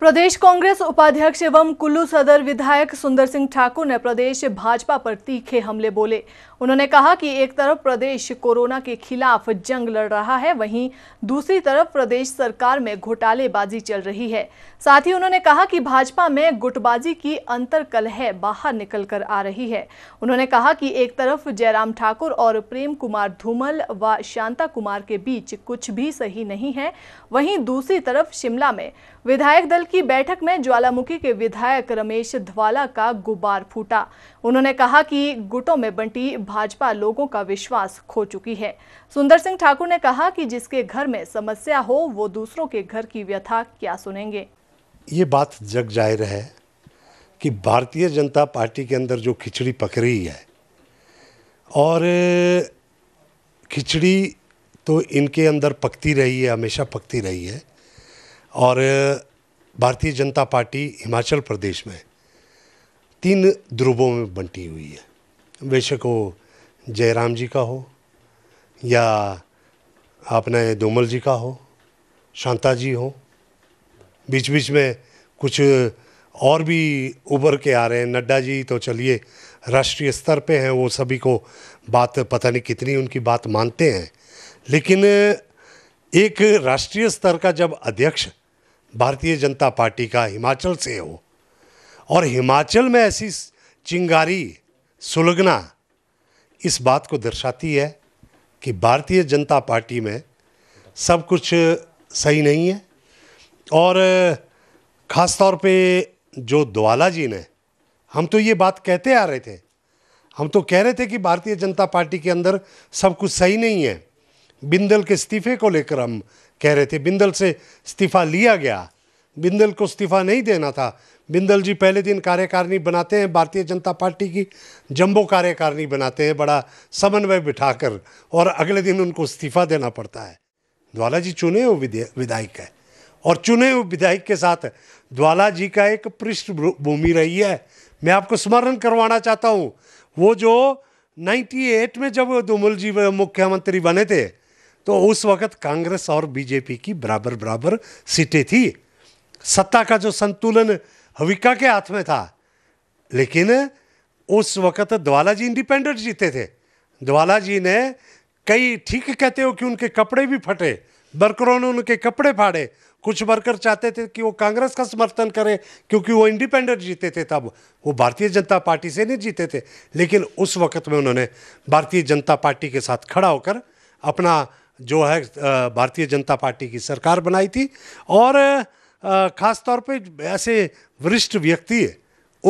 प्रदेश कांग्रेस उपाध्यक्ष एवं कुल्लू सदर विधायक सुंदर सिंह ठाकुर ने प्रदेश भाजपा पर तीखे हमले बोले उन्होंने कहा कि एक तरफ प्रदेश कोरोना के खिलाफ जंग लड़ रहा है वहीं दूसरी तरफ प्रदेश सरकार में घोटालेबाजी चल रही है साथ ही उन्होंने कहा कि भाजपा में गुटबाजी की अंतर कलह बाहर निकल कर आ रही है उन्होंने कहा कि एक तरफ जयराम ठाकुर और प्रेम कुमार धूमल व शांता कुमार के बीच कुछ भी सही नहीं है वहीं दूसरी तरफ शिमला में विधायक दल की बैठक में ज्वालामुखी के विधायक रमेश ध्वाला का गुब्बार फूटा उन्होंने कहा कि गुटों में बंटी भाजपा लोगों का विश्वास खो चुकी है सुंदर सिंह ठाकुर ने कहा कि जिसके घर में समस्या हो वो दूसरों के घर की व्यथा क्या सुनेंगे ये बात जग जाहिर है कि भारतीय जनता पार्टी के अंदर जो खिचड़ी पक रही है और खिचड़ी तो इनके अंदर पकती रही है हमेशा पकती रही है और भारतीय जनता पार्टी हिमाचल प्रदेश में तीन ध्रुवों में बंटी हुई है बेशक वो जयराम जी का हो या आपने दोमल जी का हो शांता जी हो बीच बीच में कुछ और भी उभर के आ रहे हैं नड्डा जी तो चलिए राष्ट्रीय स्तर पे हैं वो सभी को बात पता नहीं कितनी उनकी बात मानते हैं लेकिन एक राष्ट्रीय स्तर का जब अध्यक्ष भारतीय जनता पार्टी का हिमाचल से हो और हिमाचल में ऐसी चिंगारी सुलगना इस बात को दर्शाती है कि भारतीय जनता पार्टी में सब कुछ सही नहीं है और ख़ास तौर पे जो द्वाला जी ने हम तो ये बात कहते आ रहे थे हम तो कह रहे थे कि भारतीय जनता पार्टी के अंदर सब कुछ सही नहीं है बिंदल के इस्तीफे को लेकर हम कह रहे थे बिंदल से इस्तीफ़ा लिया गया बिंदल को इस्तीफ़ा नहीं देना था बिंदल जी पहले दिन कार्यकारिणी बनाते हैं भारतीय जनता पार्टी की जंबो कार्यकारिणी बनाते हैं बड़ा समन्वय बिठाकर और अगले दिन उनको इस्तीफ़ा देना पड़ता है ज्वाला जी चुने हुए विधायक है और चुने हुए विधायक के साथ ज्वाला जी का एक पृष्ठभूमि रही है मैं आपको स्मरण करवाना चाहता हूँ वो जो 98 में जब दुमल जी मुख्यमंत्री बने थे तो उस वक़्त कांग्रेस और बीजेपी की बराबर बराबर सीटें थी सत्ता का जो संतुलन हविका के हाथ में था लेकिन उस वक़्त द्वाला जी इंडिपेंडेंट जीते थे द्वालाजी ने कई ठीक कहते हो कि उनके कपड़े भी फटे वर्करों ने उनके कपड़े फाड़े कुछ वर्कर चाहते थे कि वो कांग्रेस का समर्थन करें क्योंकि वो इंडिपेंडेंट जीते थे तब वो भारतीय जनता पार्टी से नहीं जीते थे लेकिन उस वक़्त में उन्होंने भारतीय जनता पार्टी के साथ खड़ा होकर अपना जो है भारतीय जनता पार्टी की सरकार बनाई थी और ख़ास तौर पे ऐसे वरिष्ठ व्यक्ति है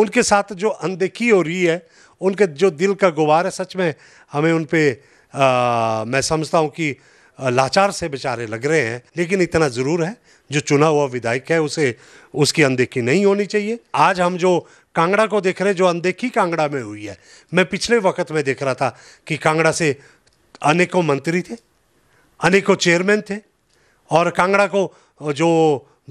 उनके साथ जो अनदेखी हो रही है उनके जो दिल का गुबार है सच में हमें उन पर मैं समझता हूँ कि लाचार से बेचारे लग रहे हैं लेकिन इतना ज़रूर है जो चुना हुआ विधायक है उसे उसकी अनदेखी नहीं होनी चाहिए आज हम जो कांगड़ा को देख रहे हैं जो अनदेखी कांगड़ा में हुई है मैं पिछले वक्त में देख रहा था कि कांगड़ा से अनेकों मंत्री थे अनेकों चेयरमैन थे और कांगड़ा को जो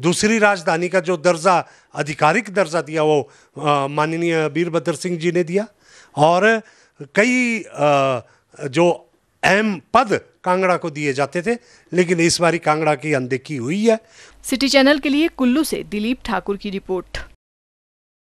दूसरी राजधानी का जो दर्जा आधिकारिक दर्जा दिया वो माननीय वीरभद्र सिंह जी ने दिया और कई आ, जो अहम पद कांगड़ा को दिए जाते थे लेकिन इस बारी कांगड़ा की अनदेखी हुई है सिटी चैनल के लिए कुल्लू से दिलीप ठाकुर की रिपोर्ट